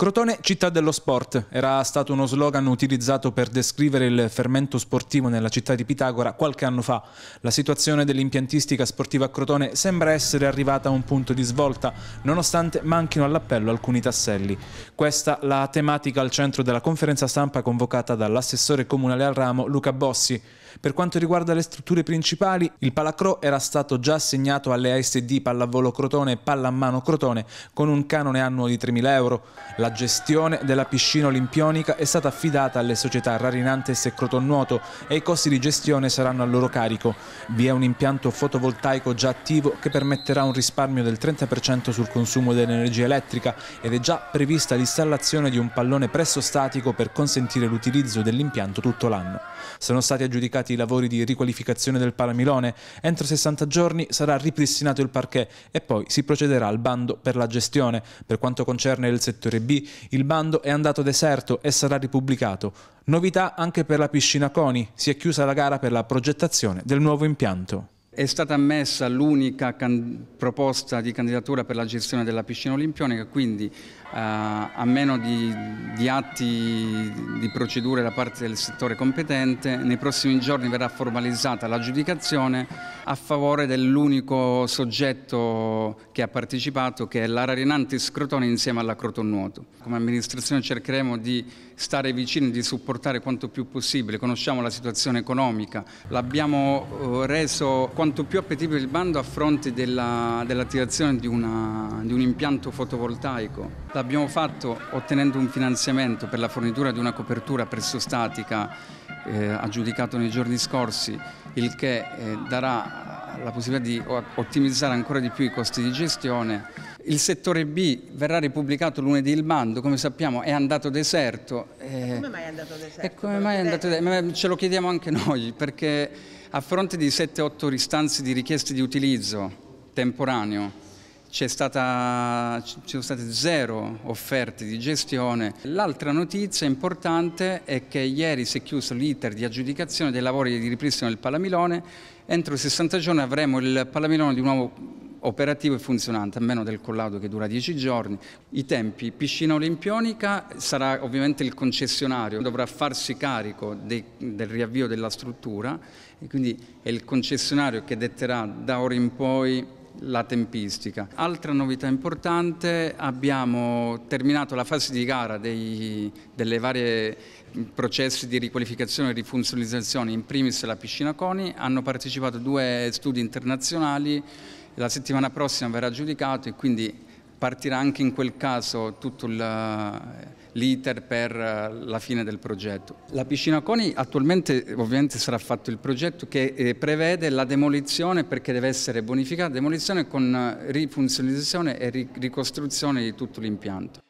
Crotone città dello sport era stato uno slogan utilizzato per descrivere il fermento sportivo nella città di Pitagora qualche anno fa. La situazione dell'impiantistica sportiva a Crotone sembra essere arrivata a un punto di svolta, nonostante manchino all'appello alcuni tasselli. Questa la tematica al centro della conferenza stampa convocata dall'assessore comunale al ramo Luca Bossi. Per quanto riguarda le strutture principali, il Palacro era stato già assegnato alle ASD Pallavolo Crotone e Pallamano Crotone con un canone annuo di 3.000 euro. La gestione della piscina olimpionica è stata affidata alle società Rarinantes e Crotonnuoto e i costi di gestione saranno a loro carico. Vi è un impianto fotovoltaico già attivo che permetterà un risparmio del 30% sul consumo dell'energia elettrica ed è già prevista l'installazione di un pallone presso statico per consentire l'utilizzo dell'impianto tutto l'anno. Sono stati aggiudicati i lavori di riqualificazione del Palamilone, entro 60 giorni sarà ripristinato il parquet e poi si procederà al bando per la gestione. Per quanto concerne il settore B, il bando è andato deserto e sarà ripubblicato. Novità anche per la piscina Coni, si è chiusa la gara per la progettazione del nuovo impianto. È stata ammessa l'unica can- proposta di candidatura per la gestione della piscina olimpionica, quindi eh, a meno di, di atti di procedure da parte del settore competente, nei prossimi giorni verrà formalizzata l'aggiudicazione a favore dell'unico soggetto che ha partecipato, che è l'Ara Crotone insieme alla Crotonnuoto. Come amministrazione cercheremo di stare vicini, di supportare quanto più possibile, conosciamo la situazione economica, l'abbiamo eh, reso quanto più appetibile il bando a fronte della, dell'attivazione di, di un impianto fotovoltaico. L'abbiamo fatto ottenendo un finanziamento per la fornitura di una copertura pressostatica eh, aggiudicato nei giorni scorsi, il che eh, darà la possibilità di ottimizzare ancora di più i costi di gestione. Il settore B verrà ripubblicato lunedì il bando, come sappiamo è andato deserto. E... Come eh, mai è andato deserto? E come mai è andato deserto? Ce lo chiediamo anche noi perché a fronte di 7-8 ristanze di richieste di utilizzo temporaneo, ci sono state zero offerte di gestione. L'altra notizia importante è che ieri si è chiuso l'iter di aggiudicazione dei lavori di ripristino del Palamilone. Entro 60 giorni avremo il Palamilone di nuovo operativo e funzionante, a meno del collaudo che dura dieci giorni. I tempi, piscina olimpionica sarà ovviamente il concessionario, dovrà farsi carico de, del riavvio della struttura e quindi è il concessionario che detterà da ora in poi la tempistica. Altra novità importante, abbiamo terminato la fase di gara dei, delle varie processi di riqualificazione e rifunzionalizzazione, in primis la piscina Coni, hanno partecipato due studi internazionali, la settimana prossima verrà giudicato e quindi partirà anche in quel caso tutto eh, l'iter per eh, la fine del progetto. La piscina Coni attualmente ovviamente sarà fatto il progetto che eh, prevede la demolizione perché deve essere bonificata, demolizione con rifunzionalizzazione e ricostruzione di tutto l'impianto.